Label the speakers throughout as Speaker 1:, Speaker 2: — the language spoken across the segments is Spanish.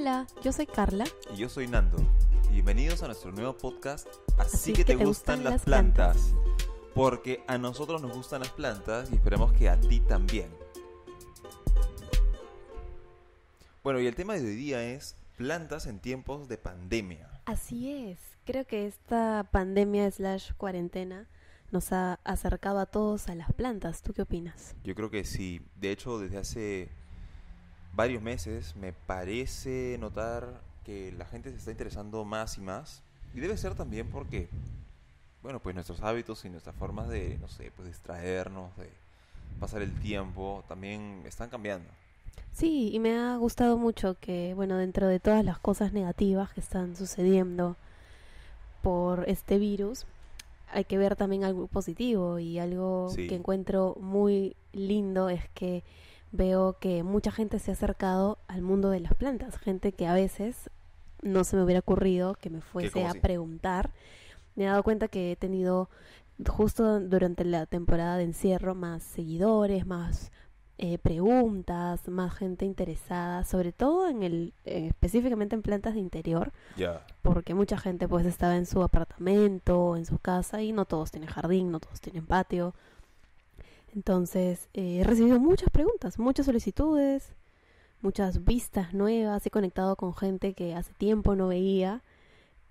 Speaker 1: Hola, yo soy Carla.
Speaker 2: Y yo soy Nando. bienvenidos a nuestro nuevo podcast, Así, que, te, gustan, las plantas. Porque a nosotros nos gustan las plantas y esperamos que a ti también. Bueno, y el tema de hoy día es plantas en tiempos de pandemia.
Speaker 1: Así es, creo que esta pandemia slash cuarentena nos ha acercado a todos a las plantas. ¿Tú qué opinas?
Speaker 2: Yo creo que sí. De hecho, desde hace varios meses me parece notar que la gente se está interesando más y más. Y debe ser también porque, bueno, pues nuestros hábitos y nuestras formas de, no sé, pues distraernos, de pasar el tiempo, también están cambiando.
Speaker 1: Sí, y me ha gustado mucho que, bueno, dentro de todas las cosas negativas que están sucediendo por este virus, hay que ver también algo positivo y algo que encuentro muy lindo es que veo que mucha gente se ha acercado al mundo de las plantas, gente que a veces no se me hubiera ocurrido que me fuese a preguntar. Me he dado cuenta que he tenido justo durante la temporada de encierro más seguidores, más eh, preguntas, más gente interesada, sobre todo en el eh, específicamente en plantas de interior, porque mucha gente pues estaba en su apartamento, en su casa y no todos tienen jardín, no todos tienen patio. Entonces, eh, he recibido muchas preguntas, muchas solicitudes, muchas vistas nuevas. He conectado con gente que hace tiempo no veía.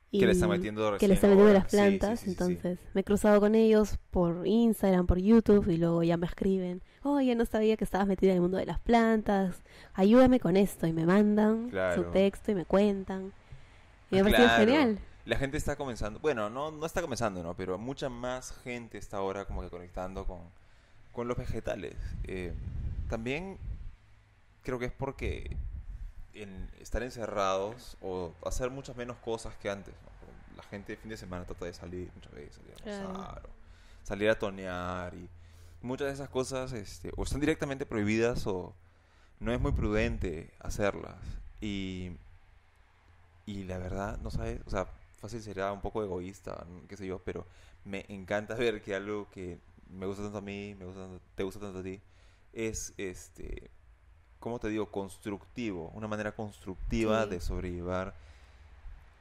Speaker 1: Y que le está metiendo de las plantas. entonces, me he cruzado con ellos por Instagram, por YouTube, y luego ya me escriben: Oye, no sabía que estabas metida en el mundo de las plantas. Ayúdame con esto. Y me mandan su texto y me cuentan. Y me ah, parece genial.
Speaker 2: La gente está comenzando, bueno, no, no está comenzando, ¿no? Pero mucha más gente está ahora como que conectando con, con los vegetales. Eh, también creo que es porque en estar encerrados o hacer muchas menos cosas que antes. La gente de fin de semana trata de salir muchas veces, salir a pasar, salir a tonear y muchas de esas cosas este, o están directamente prohibidas o no es muy prudente hacerlas. Y, y la verdad, no sabes, o sea, fácil sería un poco egoísta, qué sé yo, pero me encanta ver que algo que me gusta tanto a mí, me gusta te gusta tanto a ti, es este, ¿cómo te digo? Constructivo, una manera constructiva de sobrellevar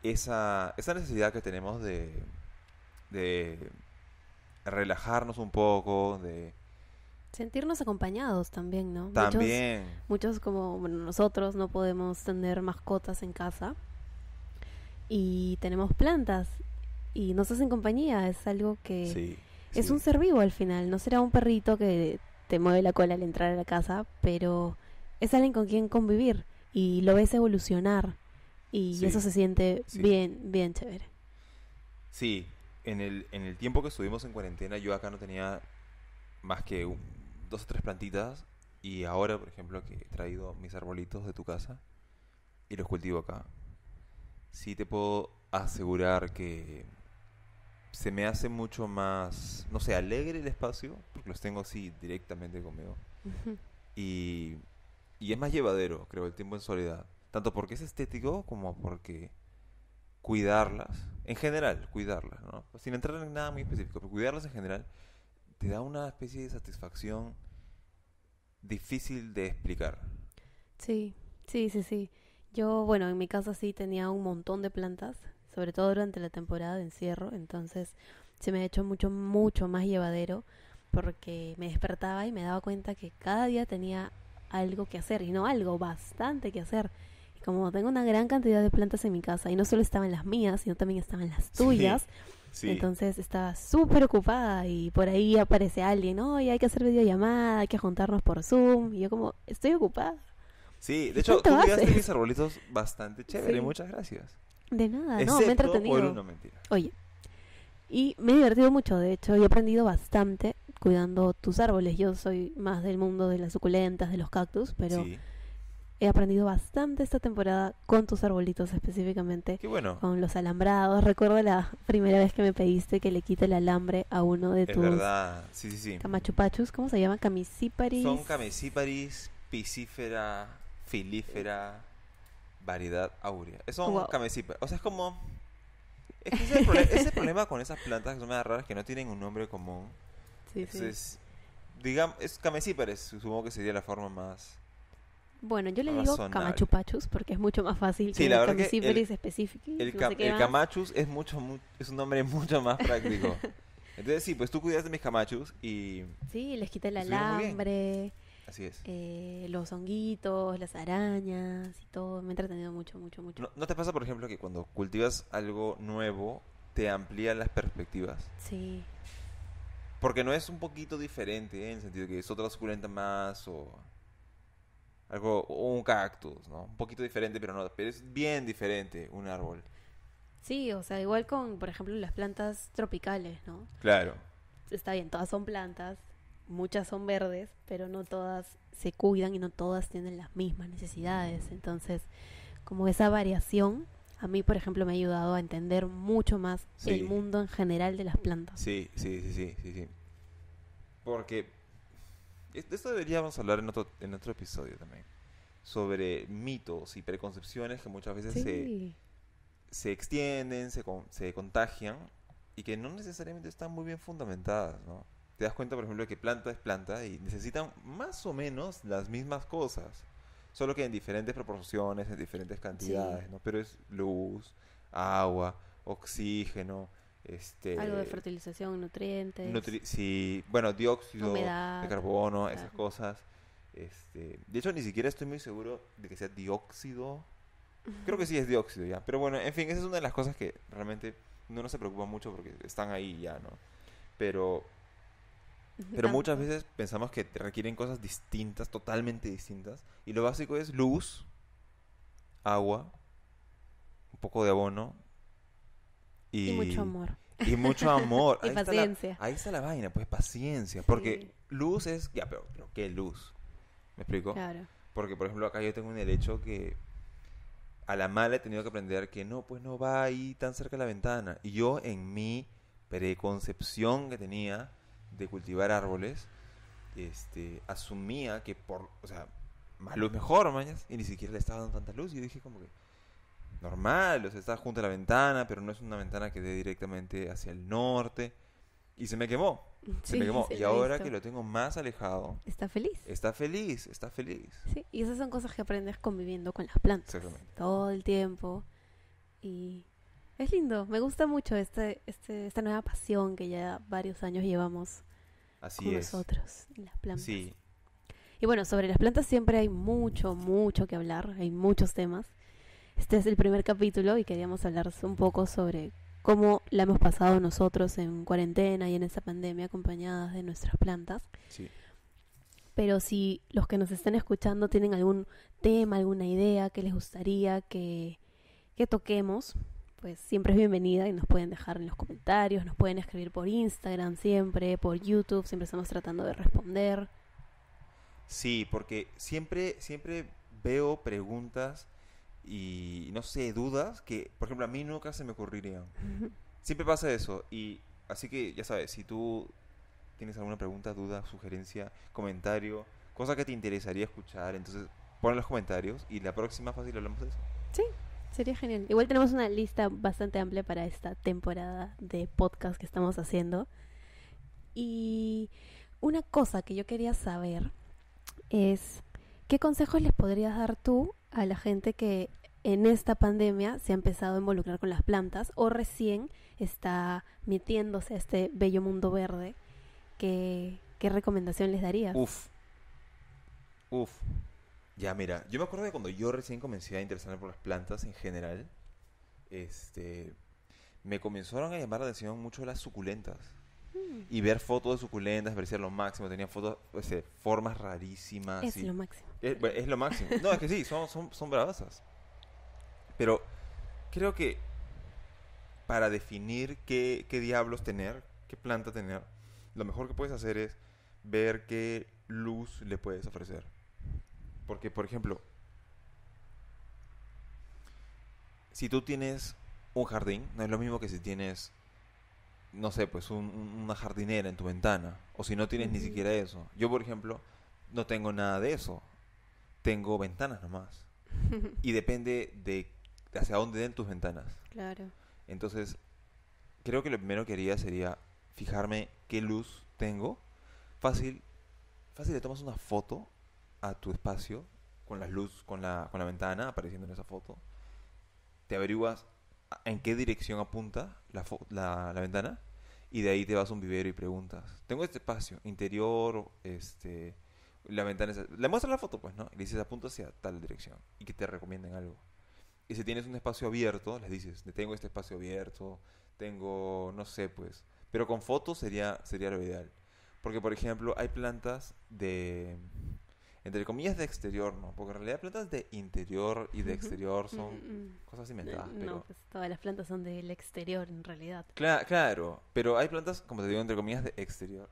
Speaker 2: esa, necesidad que tenemos de, de relajarnos un poco, de...
Speaker 1: Sentirnos acompañados también, ¿no? También. Muchos, como nosotros no podemos tener mascotas en casa y tenemos plantas y nos hacen compañía, es algo que... Es un ser vivo al final, no será un perrito que te mueve la cola al entrar a la casa, pero es alguien con quien convivir y lo ves evolucionar y eso se siente bien, bien chévere.
Speaker 2: Sí, en el, en el tiempo que estuvimos en cuarentena yo acá no tenía más que dos o tres plantitas y ahora, por ejemplo, que he traído mis arbolitos de tu casa y los cultivo acá. Sí te puedo asegurar que se me hace mucho más, no sé, alegre el espacio, porque los tengo así directamente conmigo. y, y, es más llevadero, creo, el tiempo en soledad. Tanto porque es estético como porque cuidarlas, en general, cuidarlas, ¿no? Sin entrar en nada muy específico, pero cuidarlas en general te da una especie de satisfacción difícil de explicar.
Speaker 1: Sí, sí, sí, sí. Yo, bueno, en mi casa sí tenía un montón de plantas sobre todo durante la temporada de encierro, entonces se me ha hecho mucho, mucho más llevadero porque me despertaba y me daba cuenta que cada día tenía algo que hacer y no algo, bastante que hacer. como tengo una gran cantidad de plantas en mi casa y no solo estaban las mías, sino también estaban las tuyas, entonces estaba súper ocupada y por ahí aparece alguien, hoy hay que hacer videollamada, hay que juntarnos por Zoom y yo como, estoy ocupada. Sí, de hecho, tú haces? mis arbolitos
Speaker 2: bastante chévere, muchas gracias. De nada, no, me he entretenido.
Speaker 1: Oye, y me he divertido mucho, de hecho, he aprendido bastante cuidando tus árboles. Yo soy más del mundo de las suculentas, de los cactus, pero he aprendido bastante esta temporada con tus arbolitos específicamente. Qué bueno. Con los alambrados. Recuerdo la primera vez que me pediste que le quite el alambre a uno de es tus. verdad, sí, sí, sí. Camachupachus, ¿cómo se llaman? Camisíparis Son
Speaker 2: camisíparis, piscífera, filífera variedad áurea. Es un wow. O sea, es como... Es que ese, problema con esas plantas que son más raras que no tienen un nombre común. Sí, Entonces, sí. digamos, es camecíperes, supongo que sería la forma más...
Speaker 1: Bueno, yo le digo camachupachus porque es mucho más fácil sí, que la verdad que el, El, no el
Speaker 2: camachus es, mucho, es un nombre mucho más práctico. Entonces, sí, pues tú cuidaste mis camachus y...
Speaker 1: Sí, les quité el alambre Así es. Eh, los honguitos, las arañas y todo. Me ha entretenido mucho, mucho, mucho.
Speaker 2: ¿No, te pasa, por ejemplo, que cuando cultivas algo nuevo, te amplían las perspectivas? Sí. Porque no es un poquito diferente, ¿eh? en el sentido que es otra suculenta más o algo o un cactus, ¿no? Un poquito diferente, pero no, pero es bien diferente un árbol.
Speaker 1: Sí, o sea, igual con, por ejemplo, las plantas tropicales, ¿no? Claro. Está bien, todas son plantas, muchas son verdes, pero no todas se cuidan y no todas tienen las mismas necesidades. Entonces, como esa variación, a mí, por ejemplo, me ha ayudado a entender mucho más el mundo en general de las plantas.
Speaker 2: Sí, sí, sí, sí, sí, sí. Porque esto deberíamos hablar en otro, en otro episodio también, sobre mitos y preconcepciones que muchas veces se, extienden, se, se contagian y que no necesariamente están muy bien fundamentadas, ¿no? te das cuenta, por ejemplo, que planta es planta y necesitan más o menos las mismas cosas, solo que en diferentes proporciones, en diferentes cantidades, ¿no? Pero es luz, agua, oxígeno, este... Algo de
Speaker 1: fertilización, nutrientes.
Speaker 2: sí, bueno, dióxido de carbono, esas cosas. Este, de hecho, ni siquiera estoy muy seguro de que sea dióxido. Creo que sí es dióxido ya. Pero bueno, en fin, esa es una de las cosas que realmente no nos preocupa mucho porque están ahí ya, ¿no? Pero pero muchas pues. veces pensamos que te requieren cosas distintas, totalmente distintas. Y lo básico es luz, agua, un poco de abono y, y mucho amor. Y mucho amor. y ahí paciencia. la, ahí está la vaina, pues paciencia. Porque luz es, ya, pero, pero, ¿qué luz? ¿Me explico? Claro. Porque, por ejemplo, acá yo tengo un helecho que a la mala he tenido que aprender que no, pues no va ahí tan cerca de la ventana. Y yo en mi preconcepción que tenía de cultivar árboles, este, asumía que por, o sea, más luz mejor, mañas, y ni siquiera le estaba dando tanta luz. Y dije como que, normal, o sea, está junto a la ventana, pero no es una ventana que dé directamente hacia el norte. Y se me quemó. Se me quemó. y ahora que lo tengo más alejado. Está feliz. Está feliz, está feliz.
Speaker 1: Sí, y esas son cosas que aprendes conviviendo con las plantas. Todo el tiempo. Y es lindo. Me gusta mucho este, este, esta nueva pasión que ya varios años llevamos con nosotros, las plantas. Y bueno, sobre las plantas siempre hay mucho, mucho que hablar, hay muchos temas. Este es el primer capítulo y queríamos hablar un poco sobre cómo la hemos pasado nosotros en cuarentena y en esa pandemia acompañadas de nuestras plantas. Pero si los que nos están escuchando tienen algún tema, alguna idea que les gustaría que, que toquemos, pues siempre es bienvenida y nos pueden dejar en los comentarios, nos pueden escribir por Instagram siempre, por YouTube, siempre estamos tratando de responder.
Speaker 2: Sí, porque siempre, siempre veo preguntas y no sé, dudas que, por ejemplo, a mí nunca se me ocurrirían. siempre pasa eso. Y así que ya sabes, si tú tienes alguna pregunta, duda, sugerencia, comentario, cosa que te interesaría escuchar, entonces pon en los comentarios y la próxima fácil hablamos de eso.
Speaker 1: Sí. Sería genial. Igual tenemos una lista bastante amplia para esta temporada de podcast que estamos haciendo. Y una cosa que yo quería saber es, ¿qué consejos les podrías dar tú a la gente que en esta pandemia se ha empezado a involucrar con las plantas o recién está metiéndose a este bello mundo verde? ¿Qué, recomendación les darías? Uf.
Speaker 2: Uf. Ya, mira, yo me acuerdo de cuando yo recién comencé a interesarme por las plantas en general, este, me comenzaron a llamar la atención mucho las suculentas. Mm. Y ver fotos de suculentas, parecía lo máximo. Tenía fotos, este, formas rarísimas. Es lo máximo. Eh, es, lo máximo. No, es que sí, son, son, son bravasas. Pero creo que para definir qué diablos tener, qué planta tener, lo mejor que puedes hacer es ver qué luz le puedes ofrecer. Porque, por ejemplo, si tú tienes un jardín, no es lo mismo que si tienes, no sé, pues una jardinera en tu ventana, o si no tienes ni siquiera eso. Yo, por ejemplo, no tengo nada de eso. Tengo ventanas nomás. y depende de hacia dónde den tus ventanas. Claro. Entonces, creo que lo primero que haría sería fijarme qué luz tengo. Fácil, fácil le tomas una foto tu espacio con las luz con la, ventana apareciendo en esa foto. Te averiguas en qué dirección apunta la, ventana y de ahí te vas a un vivero y preguntas. Tengo este espacio, interior, este, la ventana Le muestras la foto, pues, ¿no? Y le dices apunta hacia tal dirección y que te recomienden algo. Y si tienes un espacio abierto, les dices, tengo este espacio abierto, tengo, no sé, pues. Pero con fotos sería, sería lo ideal. Porque, por ejemplo, hay plantas de entre comillas, de exterior, ¿no? Porque en realidad plantas de interior y de exterior son cosas inventadas. No,
Speaker 1: pues todas las plantas son del exterior en realidad.
Speaker 2: claro, pero hay plantas, como te digo, entre comillas, de exterior,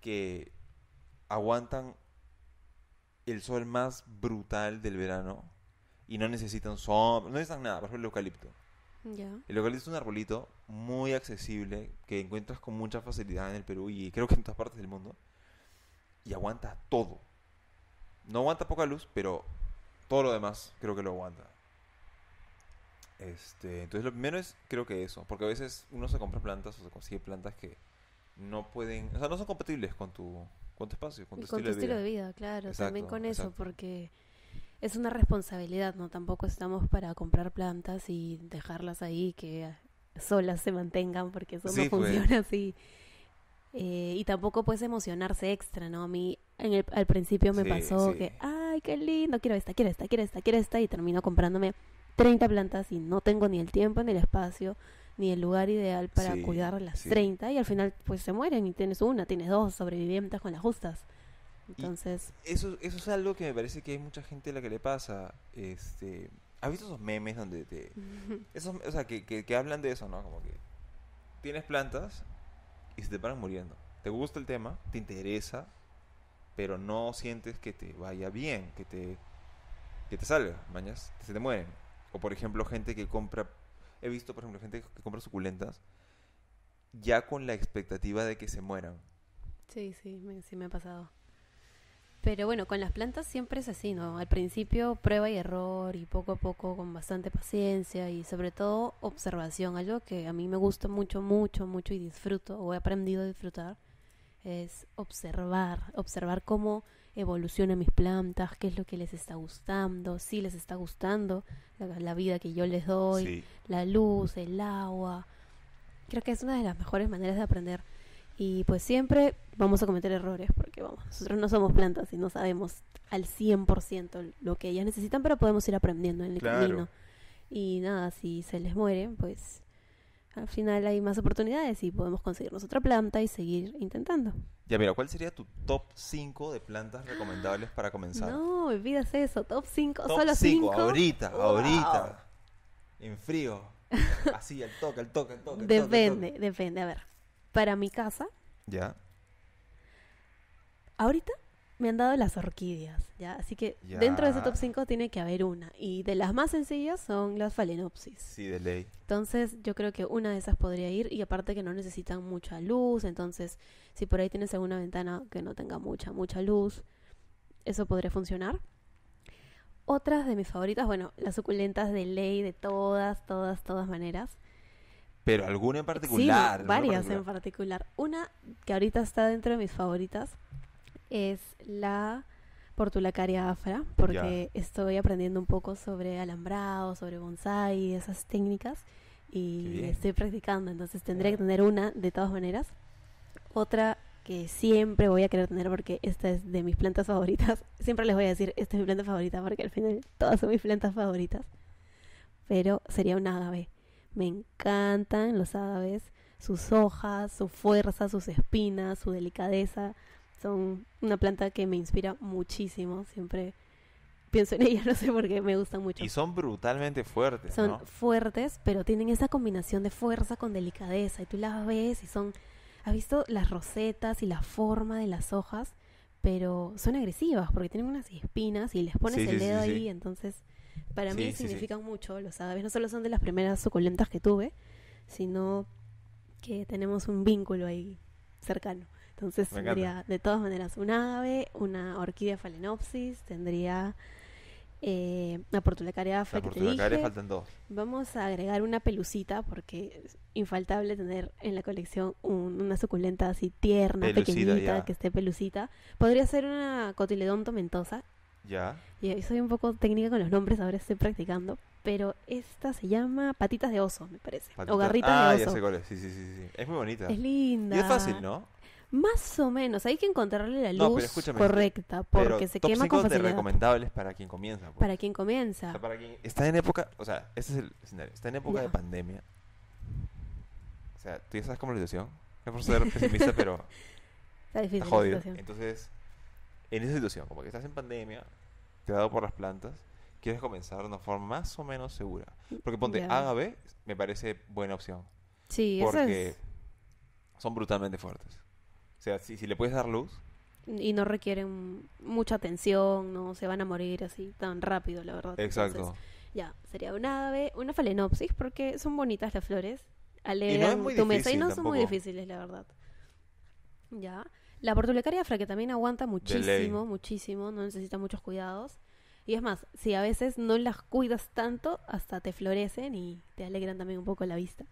Speaker 2: que aguantan el sol más brutal del verano y no necesitan sombra, no necesitan nada, por ejemplo el eucalipto. El eucalipto es un arbolito muy accesible que encuentras con mucha facilidad en el Perú y creo que en todas partes del mundo y aguanta todo. No aguanta poca luz, pero todo lo demás creo que lo aguanta. Este, entonces lo primero es creo que eso, porque a veces uno se compra plantas o se consigue plantas que no pueden, o sea, no son compatibles con tu, espacio, con tu, de estilo, con tu de estilo vida. de vida. Claro, también con eso,
Speaker 1: porque es una responsabilidad, ¿no? Tampoco estamos para comprar plantas y dejarlas ahí que solas se mantengan, porque eso no pues. funciona así. Eh, y tampoco puedes emocionarse extra, ¿no? A mí al principio me pasó que, ay, qué lindo, quiero esta, quiero esta, quiero esta, quiero esta, y termino comprándome 30 plantas y no tengo ni el tiempo, ni el espacio, ni el lugar ideal para cuidar las 30 y al final pues se mueren y tienes una, tienes dos sobrevivientes con las justas. Entonces...
Speaker 2: eso, eso es algo que me parece que hay mucha gente a la que le pasa. Este, ¿Has visto esos memes donde te... o sea, que, que, que hablan de eso, ¿no? Como que tienes plantas y se te paran muriendo. Te gusta el tema, te interesa, pero no sientes que te vaya bien, que te, que te salga, mañas, se te mueren. O por ejemplo, gente que compra, he visto por ejemplo gente que compra suculentas ya con la expectativa de que se mueran.
Speaker 1: Sí, sí, me, sí me ha pasado. Pero bueno, con las plantas siempre es así, ¿no? Al principio prueba y error y poco a poco con bastante paciencia y sobre todo observación, algo que a mí me gusta mucho, mucho, mucho y disfruto o he aprendido a disfrutar es observar, observar cómo evolucionan mis plantas, qué es lo que les está gustando, si les está gustando la, vida que yo les doy, la luz, el agua. Creo que es una de las mejores maneras de aprender. Y pues siempre vamos a cometer errores, porque vamos, nosotros no somos plantas y no sabemos al 100% lo que ellas necesitan, pero podemos ir aprendiendo en el camino. Y nada, si se les muere, pues al final hay más oportunidades y podemos conseguirnos otra planta y seguir intentando.
Speaker 2: Ya, mira, ¿cuál sería tu top 5 de plantas recomendables para comenzar?
Speaker 1: No, pidas eso, top 5, solo 5. Ahorita, 5, ahorita,
Speaker 2: en frío, así, al toque, al toque, al toque. Depende,
Speaker 1: depende. A ver, para mi casa. Ya. Ahorita me han dado las orquídeas, ¿ya? Así que dentro de ese top 5 tiene que haber una. Y de las más sencillas son las falenopsis. Sí, de ley. Entonces, yo creo que una de esas podría ir. Y aparte que no necesitan mucha luz. Entonces, si por ahí tienes alguna ventana que no tenga mucha, mucha luz, eso podría funcionar. Otras de mis favoritas, bueno, las suculentas de ley, de todas, todas, todas maneras.
Speaker 2: Pero alguna en particular. varias en
Speaker 1: particular. Una que ahorita está dentro de mis favoritas es la portulacaria afra, porque estoy aprendiendo un poco sobre alambrado, sobre bonsai, esas técnicas, y estoy practicando, entonces tendría que tener una de todas maneras. Otra que siempre voy a querer tener porque esta es de mis plantas favoritas. Siempre les voy a decir, esta es mi planta favorita porque al final todas son mis plantas favoritas. Pero sería un agave. Me encantan los ágaves, sus hojas, su fuerza, sus espinas, su delicadeza. Son una planta que me inspira muchísimo, siempre pienso en ella no sé por qué, me gustan mucho. Y
Speaker 2: son brutalmente fuertes. Son
Speaker 1: fuertes, pero tienen esa combinación de fuerza con delicadeza. Y tú las ves y son. ¿Has visto las rosetas y la forma de las hojas? Pero son agresivas porque tienen unas espinas y les pones el dedo ahí. Entonces, para mí significan mucho los agaves. No solo son de las primeras suculentas que tuve, sino que tenemos un vínculo ahí cercano. Entonces tendría, de todas maneras, un ave, una orquídea phalaenopsis, tendría una eh, una portulacaria faltan dos. Vamos a agregar una pelucita porque es infaltable tener en la colección una suculenta así tierna, pequeñita, que esté pelucita. Podría ser una cotiledón tomentosa. Ya. Y soy un poco técnica con los nombres, ahora estoy practicando. Pero esta se llama patitas de oso, me parece. O garritas de oso. Ah, ya sé cuál Sí, sí, sí, sí.
Speaker 2: Es muy bonita. Es linda. Y es fácil, ¿no?
Speaker 1: Más o menos, hay que encontrarle la luz correcta, porque se quema con facilidad. de recomendables para quien comienza. Pues. Para quien comienza. para quien está en época,
Speaker 2: o sea, este es el escenario, está en época de pandemia. O sea, tú ya sabes cómo la situación. es por ser pesimista, pero está difícil. Entonces, en esa situación, como que estás en pandemia, te ha dado por las plantas, quieres comenzar de una forma más o menos segura. Porque ponte a B me parece buena opción.
Speaker 1: Sí, porque eso
Speaker 2: es... son brutalmente fuertes. O sea, si, le puedes dar luz.
Speaker 1: Y no requieren mucha atención, no se van a morir así tan rápido, la verdad. Exacto. ya, sería una ave, una falenopsis, porque son bonitas las flores. Alegran tu mesa y no son muy difíciles, la verdad. Ya. La portulecaria afra, que también aguanta muchísimo, muchísimo, no necesita muchos cuidados. Y es más, si a veces no las cuidas tanto, hasta te florecen y te alegran también un poco la vista.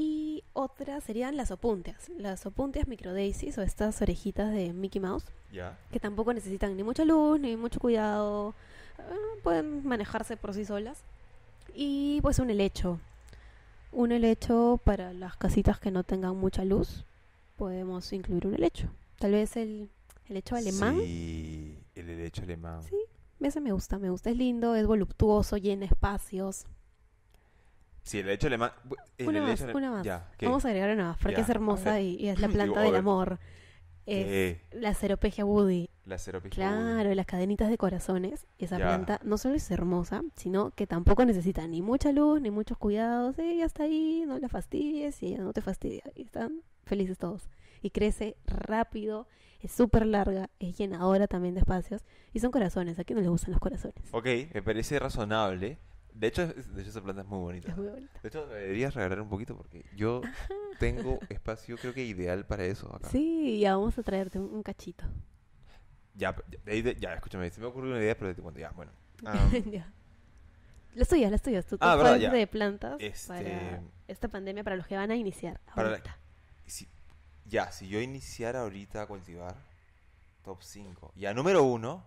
Speaker 1: Y otra serían las opuntias, las opuntias microdaisies o estas orejitas de Mickey Mouse, que tampoco necesitan ni mucha luz ni mucho cuidado, ah, pueden manejarse por sí solas. Y pues un helecho, un helecho para las casitas que no tengan mucha luz, podemos incluir un helecho. Tal vez el, helecho alemán.
Speaker 2: Sí, el helecho alemán. Sí,
Speaker 1: ese me gusta, me gusta, es lindo, es voluptuoso, llena espacios.
Speaker 2: Sí, el hecho eh, una más, una más. Vamos a agregar una más, porque es hermosa y, es la planta del amor.
Speaker 1: Es la ceropegia woody. La Claro, las cadenitas de corazones. esa planta no solo es hermosa, sino que tampoco necesita ni mucha luz, ni muchos cuidados. Ella está ahí, no la fastidies y ella no te fastidia. están felices todos. Y crece rápido, es súper larga, es llenadora también de espacios. Y son corazones, ¿a quién no le gustan los corazones?
Speaker 2: Ok, me parece razonable. De hecho, de hecho, esa planta es muy bonita. De hecho, me deberías regalar un poquito porque yo tengo espacio, creo que ideal para eso acá.
Speaker 1: Sí, ya vamos a traerte un, cachito.
Speaker 2: Ya, ya, escúchame, se me ocurrió una idea, pero de cuando Ya, bueno.
Speaker 1: ya. La tuyas, las tuyas. Tú, ah, verdad, de plantas este, para esta pandemia, para los que van a iniciar
Speaker 2: ahorita. ya, si yo iniciara ahorita a cultivar, top 5. a número 1,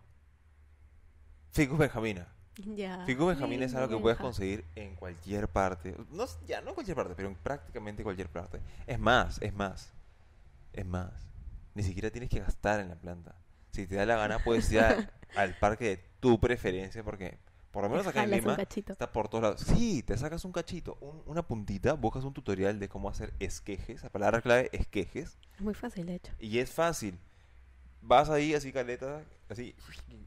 Speaker 2: Ficus benjamina.
Speaker 1: Ya. Fico Benjamín es algo que puedes conseguir en
Speaker 2: cualquier parte. No, ya, no en cualquier parte, pero en prácticamente cualquier parte. Es más, es más. Es más. Ni siquiera tienes que gastar en la planta. Si te da la gana, puedes ir al parque de tu preferencia, porque por lo menos acá en Lima está por todos lados. Sí, te sacas un cachito, una puntita, buscas un tutorial de cómo hacer esquejes. La palabra clave, esquejes.
Speaker 1: Es muy fácil, de hecho.
Speaker 2: Y es fácil vas ahí así caleta, así,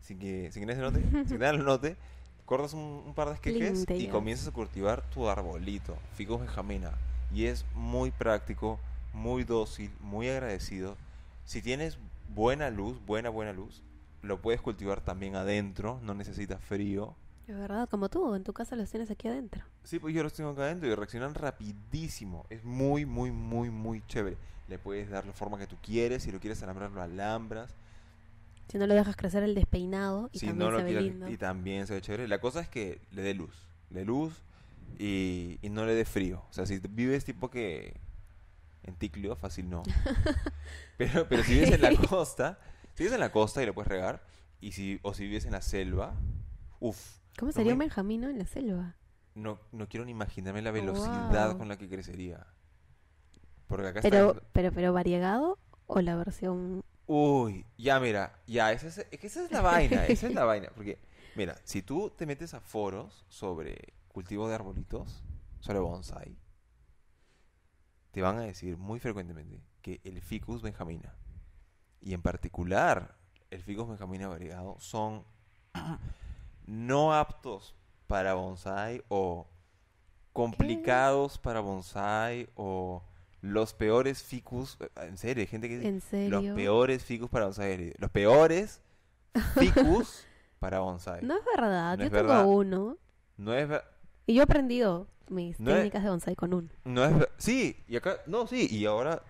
Speaker 2: sin que, sin que nadie note, sin que nadie lo note, cortas un, par de esquejes y comienzas a cultivar tu arbolito, Ficus benjamina. Y es muy práctico, muy dócil, muy agradecido. Si tienes buena luz, buena, buena luz, lo puedes cultivar también adentro, no necesitas frío.
Speaker 1: Es verdad, como tú, en tu casa los tienes aquí adentro.
Speaker 2: Sí, pues yo los tengo acá adentro y reaccionan rapidísimo. Es muy, muy, muy, muy chévere. Le puedes dar la forma que tú quieres, si lo quieres alambrar, lo alambras.
Speaker 1: Si no lo dejas crecer el despeinado y también no se ve lindo. Y
Speaker 2: también se ve chévere. La cosa es que le dé luz. Le luz y, no le dé frío. O sea, si vives tipo que en Ticlio, fácil no. pero, pero si vives en la costa, si vives en la costa y lo puedes regar, y si, o si vives en la selva, uff.
Speaker 1: ¿Cómo sería un benjamino en la selva?
Speaker 2: No, no quiero ni imaginarme la oh, velocidad con la que crecería. Porque acá pero,
Speaker 1: pero, pero variegado o la versión
Speaker 2: Uy, ya mira, ya, esa es, esa es la vaina, esa es la vaina. Porque, mira, si tú te metes a foros sobre cultivo de arbolitos, sobre bonsai, te van a decir muy frecuentemente que el ficus benjamina, y en particular el ficus benjamina variegado, son no aptos para bonsai o complicados para bonsai o los peores ficus, eh, ah, en serio, hay gente que dice, ¿En serio? los peores ficus para bonsai, los peores ficus para bonsai. No es verdad, yo tengo uno. No es verdad.
Speaker 1: Y yo he aprendido mis técnicas de bonsai con uno.
Speaker 2: No es sí, y acá no, sí, y ahora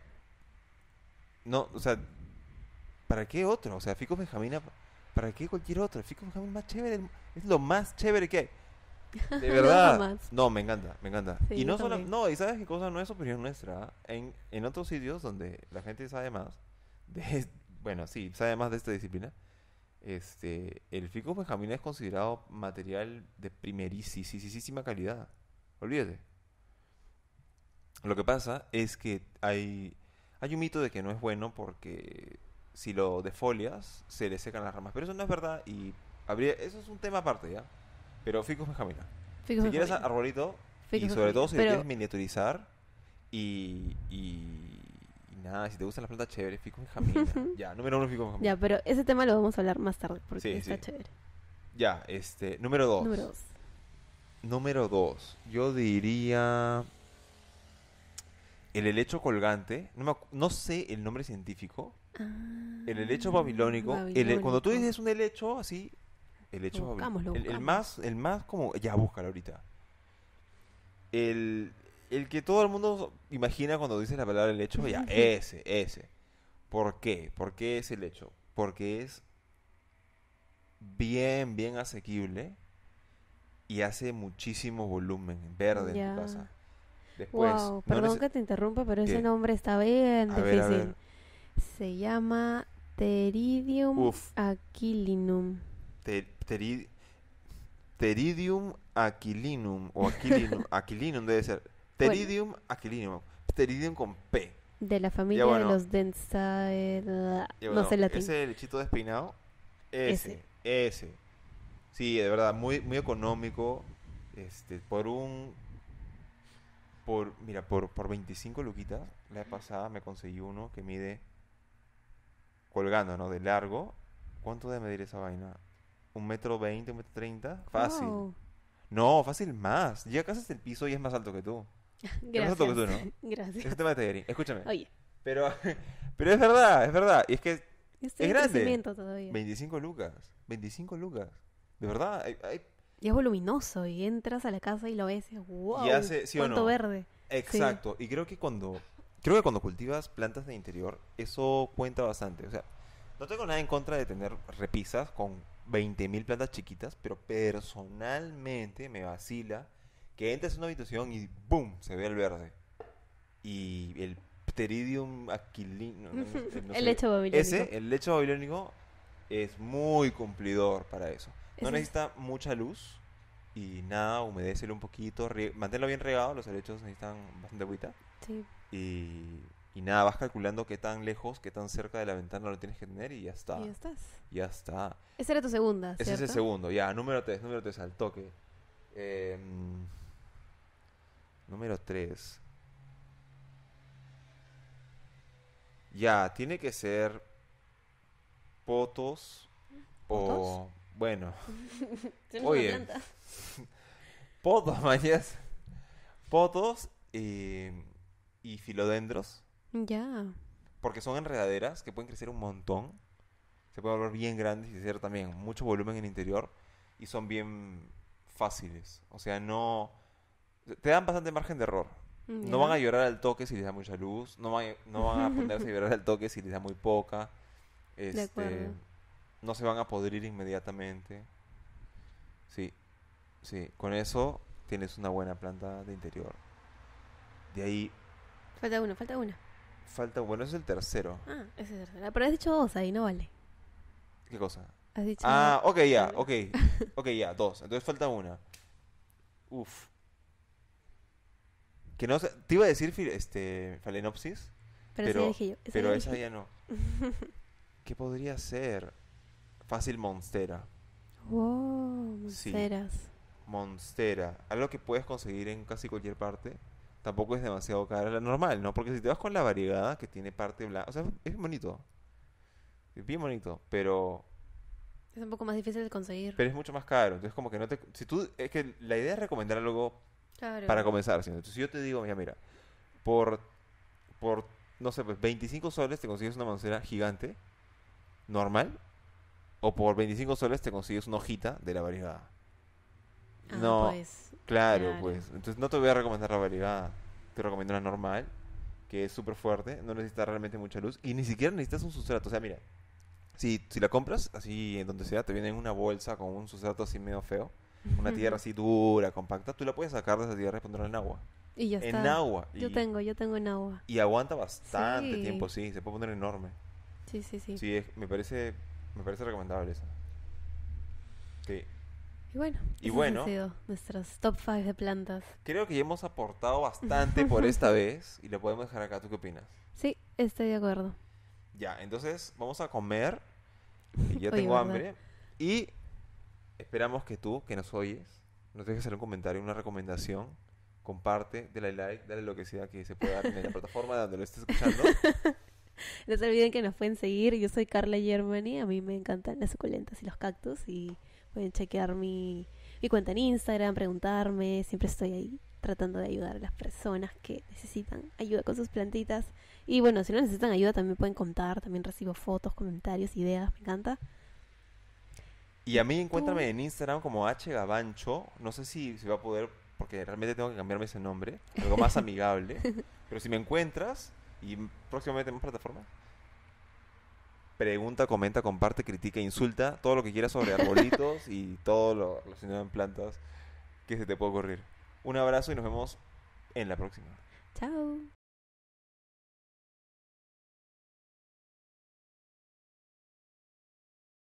Speaker 2: no, o sea, ¿para qué otro? O sea, ficus benjamina ¿para qué cualquier otro? ficus benjamina más chévere, es lo más chévere que hay. De verdad. no, me encanta, me encanta. y no solo, no, y sabes qué cosa no es opinión nuestra. En, en otros sitios donde la gente sabe más, de, bueno, sí, sabe más de esta disciplina, este, el fico Benjamín es considerado material de primerísima calidad. Olvídate. Lo que pasa es que hay, hay un mito de que no es bueno porque si lo defolias se le secan las ramas. Pero eso no es verdad y habría, eso es un tema aparte, ¿ya? Pero Ficus Benjamina. si quieres arbolito, y sobre todo si quieres miniaturizar y, y nada, si te gustan las plantas chéveres, ficus Benjamina. ya, número uno, ficus Benjamina. Ya, pero
Speaker 1: ese tema lo vamos a hablar más tarde porque está sí. chévere.
Speaker 2: Ya, este, número dos. Número dos. Número dos. Yo diría. El helecho colgante. No, no sé el nombre científico. Ah, el helecho babilónico. cuando tú dices un helecho así, el hecho el, más, el más como. Ya, búscalo ahorita. El, el que todo el mundo imagina cuando dice la palabra el hecho, ya, ese, ese. ¿Por qué? ¿Por qué es el hecho? Porque es bien, bien asequible y hace muchísimo volumen verde en casa.
Speaker 1: wow, perdón que te interrumpa, pero ese nombre está bien difícil. Se llama Teridium aquilinum.
Speaker 2: Teridium aquilinum o aquilinum, aquilinum debe ser. Teridium aquilinum, Teridium con P.
Speaker 1: De la familia de los densa no sé latín.
Speaker 2: Ese lechito despeinado. Ese, ese, ese. Sí, de verdad, muy, muy económico. Este, por un. Por, mira, por, por 25 luquitas, la vez pasada me conseguí uno que mide colgando, ¿no? De largo. ¿Cuánto debe medir esa vaina? un metro veinte, un metro treinta. Fácil. No, fácil más. Llega casi hasta el piso y es más alto que tú. más alto que tú, ¿no? Gracias. tema Escúchame. Oye. Pero, pero es verdad, es verdad. Y es que es grande. Todavía. 25 lucas. 25 lucas. De verdad.
Speaker 1: Y es voluminoso. Y entras a la casa y lo ves. ¡Wow! Y hace, ¿sí cuánto verde. Exacto.
Speaker 2: Y creo que cuando creo que cuando cultivas plantas de interior, eso cuenta bastante. O sea, no tengo nada en contra de tener repisas con 20.000 mil plantas chiquitas, pero personalmente me vacila que entres en una habitación y ¡boom! se ve el verde. Y el pteridium aquilino. el lecho babilónico. Ese, el lecho babilónico, es muy cumplidor para eso. No necesita mucha luz y nada, humedécelo un poquito, manténlo bien regado, los helechos necesitan bastante agüita. Sí. Y y nada, vas calculando qué tan lejos, qué tan cerca de la ventana lo tienes que tener y ya está. ya estás. Ya está.
Speaker 1: esa era tu segunda. Ese es el
Speaker 2: segundo, ya. Número tres, número tres, al toque. Em, número tres. Ya, tiene que ser potos, o... Bueno. oye. potos, mañas. Potos y filodendros. Ya. Porque son enredaderas que pueden crecer un montón. Se pueden volver bien grandes y hacer también mucho volumen en el interior. Y son bien fáciles. O sea, no. Te dan bastante margen de error. No van a llorar al toque si les da mucha luz. No van, a ponerse a llorar al toque si les da muy poca. Este, No se van a podrir inmediatamente. Sí. Sí. Con eso tienes una buena planta de interior. De ahí.
Speaker 1: Falta una, falta una.
Speaker 2: Falta, bueno, es el tercero.
Speaker 1: Ah, es el tercero. Pero has dicho dos ahí, no vale.
Speaker 2: ¿Qué cosa? Has dicho. Ah, ok, ya, ok. ok, ya, dos. Entonces falta una. Uf. Que no Te iba a decir este, Phalaenopsis. Pero, pero, dije yo. pero esa, ya no. ¿Qué podría ser? Fácil Monstera.
Speaker 1: Wow, Monsteras.
Speaker 2: monstera. Algo que puedes conseguir en casi cualquier parte tampoco es demasiado cara la normal, ¿no? Porque si te vas con la variegada que tiene parte blanca, o sea, es bonito. Es bien bonito, pero
Speaker 1: es un poco más difícil de conseguir.
Speaker 2: Pero es mucho más caro, entonces como que no te si tú es que la idea es recomendar algo para comenzar, entonces si yo te digo, mira, mira, por por no sé, pues 25 soles te consigues una mancera gigante normal o por 25 soles te consigues una hojita de la variegada. Ah, no, pues, claro, pues. Entonces no te voy a recomendar la variedad. Te recomiendo la normal, que es súper fuerte, no necesita realmente mucha luz y ni siquiera necesitas un sustrato. O sea, mira, si, si la compras así en donde sea, te viene en una bolsa con un sustrato así medio feo, una tierra así dura, compacta, tú la puedes sacar de esa tierra y ponerla en agua. Y ya En agua. Yo tengo,
Speaker 1: yo tengo en agua.
Speaker 2: Y aguanta bastante tiempo, sí, se puede poner enorme.
Speaker 1: Sí, sí, sí. Sí,
Speaker 2: me parece me parece recomendable eso. Sí. Y bueno, y bueno han
Speaker 1: sido nuestros top 5 de plantas.
Speaker 2: Creo que ya hemos aportado bastante por esta vez y lo podemos dejar acá. ¿Tú qué opinas?
Speaker 1: Sí, estoy de acuerdo.
Speaker 2: Ya, entonces vamos a comer. Que ya tengo hambre. Y esperamos que tú, que nos oyes, nos dejes hacer un comentario, una recomendación. Comparte, dale like, dale lo que sea que se pueda dar en la plataforma donde lo estés escuchando.
Speaker 1: no se olviden que nos pueden seguir. Yo soy Carla Germany. A mí me encantan las suculentas y los cactus. Y Pueden chequear mi, mi cuenta en Instagram, preguntarme. Siempre estoy ahí tratando de ayudar a las personas que necesitan ayuda con sus plantitas. Y bueno, si no necesitan ayuda también pueden contar, también recibo fotos, comentarios, ideas, me encanta.
Speaker 2: Y a mí encuéntrame en Instagram como H Gabancho, no sé si, si va a poder, porque realmente tengo que cambiarme ese nombre, algo más amigable, pero si me encuentras y próximamente en plataforma, pregunta, comenta, comparte, critica, insulta, todo lo que quieras sobre arbolitos y todo lo relacionado en plantas que se te pueda ocurrir. Un abrazo y nos vemos en la próxima.
Speaker 1: Chao.